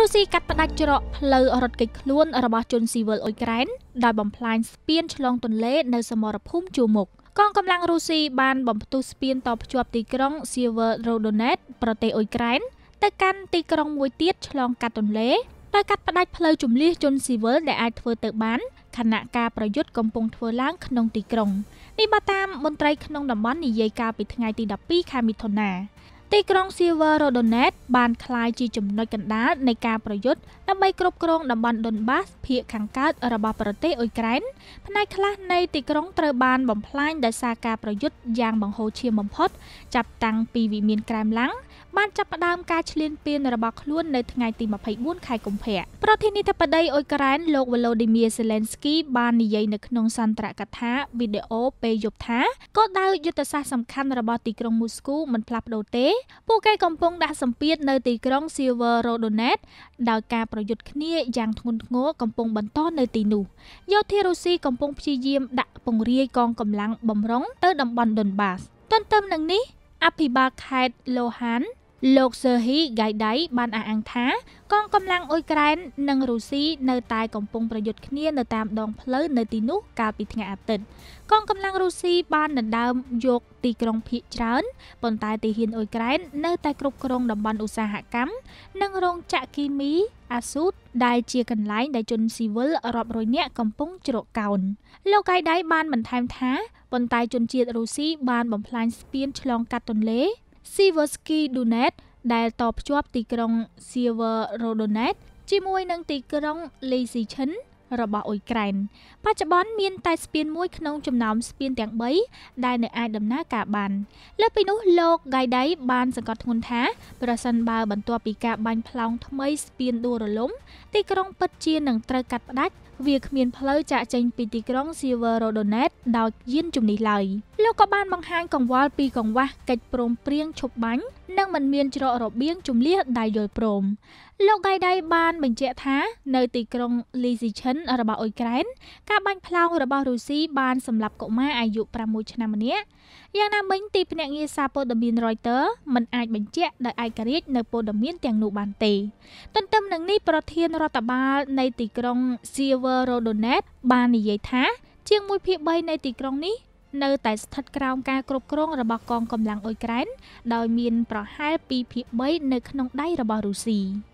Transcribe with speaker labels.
Speaker 1: រុស្ស៊ីកាត់ផ្តាច់ច្រកផ្លូវរត់គេចខ្លួនរបស់ជនស៊ីវិលអ៊ុយក្រែនដោយបំផ្លាញស្ពានឆ្លងទន្លេនៅសមរភូមិជួរមុខកងកម្លាំងរុស្ស៊ីបានបំផ្ទុះស្ពានតភ្ជាប់ទីក្រុង Severodonetsk ប្រទេសអ៊ុយក្រែនទៅកាន់ទីក្រុងមួយទៀតឆ្លងកាត់ទន្លេដោយកាត់ផ្តាច់ផ្លូវជំនះជនស៊ីវិលដែលអាចធ្វើទៅបានខណៈការប្រយុទ្ធកំពុងធ្វើឡើងក្នុងទីក្រុងនេះបើតាមមន្ត្រីក្នុងតំបន់និយាយការពីថ្ងៃទី12ខែមិថុនាទីក្រុង Severodonetsk បានក្លាយជាចំណុចកណ្ដាលនៃការប្រយុទ្ធដើម្បីគ្រប់គ្រងតំបន់ Donbas ភាគខាងកើតរបស់ប្រទេសអ៊ុយក្រែនផ្នែកខ្លះនៃទីក្រុងត្រូវបានបំផ្លាញដោយសារការប្រយុទ្ធយ៉ាងបង្ហូរឈាមបំផុតចាប់តាំងពីវិមានក្រែមឡាំងបានចាប់ផ្ដើមការឈ្លានពានរបស់ខ្លួននៅថ្ងៃទី24ខែកុម្ភៈប្រធានាធិបតីអ៊ុយក្រែនលោកវ៉ាឡូឌីមៀសេឡែនស្គីបាននិយាយនៅក្នុងសន្ទរកថាវីដេអូពេលយប់ថាគោលដៅយុទ្ធសាស្ត្រសំខាន់របស់ទីក្រុងមូស្គូមិនផ្លាស់ប្ដូរទេពួកគេកំពុងដាក់សម្ពាធនៅទីក្រុង Severodonetsk ដោយការប្រយុទ្ធគ្នាយ៉ាងធ្ងន់ធ្ងរកំពុងបន្តនៅទីនោះយោធារុស្ស៊ីកំពុងព្យាយាមដាក់ពង្រាយកងកម្លាំងបំរុងទៅតំបន់ Donbas ទន្ទឹមនឹងនេះอภิบาคเขโลหันលោកស៊ឺហ៊ីហ្គៃដៃបានអះអាងថា កងកម្លាំងអ៊ុយក្រែន និងរុស្ស៊ីនៅតែកំពុងប្រយុទ្ធគ្នានៅតាមដងផ្លូវនៅទីនោះកាលពីថ្ងៃអាទិត្យកងកម្លាំងរុស្ស៊ីបានដណ្ដើមយកទីក្រុងភៀកច្រើនប៉ុន្តែទីហ៊ានអ៊ុយក្រែននៅតែគ្រប់គ្រងតំបន់ឧស្សាហកម្មនិងរោងចក្រគីមី អាស៊ូតដែលជាកន្លែងដែលជនស៊ីវិលរាប់រយនាក់កំពុងជ្រកកោនលោកកៃដៃបានបន្ថែមថាប៉ុន្តែជនជាតិរុស្ស៊ីបានបំផ្លាញស្ពានឆ្លងកាត់ទន្លេ Siversky Donetsk ដែលតភ្ជាប់ទីក្រុង Severodonetsk ជាមួយនឹងទីក្រុង Lysychan របស់អ៊ុយក្រែន បច្ចុប្បន្នមានតែស្ពានមួយក្នុងចំណោមស្ពានទាំង3ដែលនៅអាចដំណើរការបាន លើពីនោះលោកហ្គៃដៃបានសង្កត់ធ្ងន់ថា ប្រសិនបើបន្ទាប់ពីការបាញ់ផ្លោងថ្មីស្ពានដួលរលំ ទីក្រុងពិតជានឹងត្រូវកាត់ផ្តាច់វាគ្មានផ្លូវចាក់ចេញពីទីក្រុង Severodonetsk ដោយយាន ជំនិះឡើយ។លោកក៏បានបង្ហាញកង្វល់ពីកង្វះកិច្ចព្រមព្រៀងឈប់បាញ់និងមិនមានច្រករបៀងជំលះដៃយល់ព្រម លោកកៃដៃបានបញ្ជាក់ថា នៅទីក្រុងលីស៊ីឈិនរបស់អ៊ុយក្រែនការបាញ់ផ្លោងរបស់រុស្ស៊ីបានសម្លាប់កុមារអាយុ6ឆ្នាំម្នាក់យ៉ាងណាមិញទីភ្នាក់ងារសារព័ត៌មាន Reuters មិនអាចបញ្ជាក់ដោយឯករាជ្យនៅព័ត៌មានទាំងនោះបានទេ ទន្ទឹមនឹងនេះប្រធាន រដ្ឋបាលនៃទីក្រុង Severodonetsk បាននិយាយថាជាង1/3នៃទីក្រុងនេះនៅតែស្ថិតក្រោមការគ្រប់គ្រងរបស់កងកម្លាំងអ៊ុយក្រែនដោយមានប្រហែល2ភាគ3នៅក្នុងដៃរបស់រុស្ស៊ី។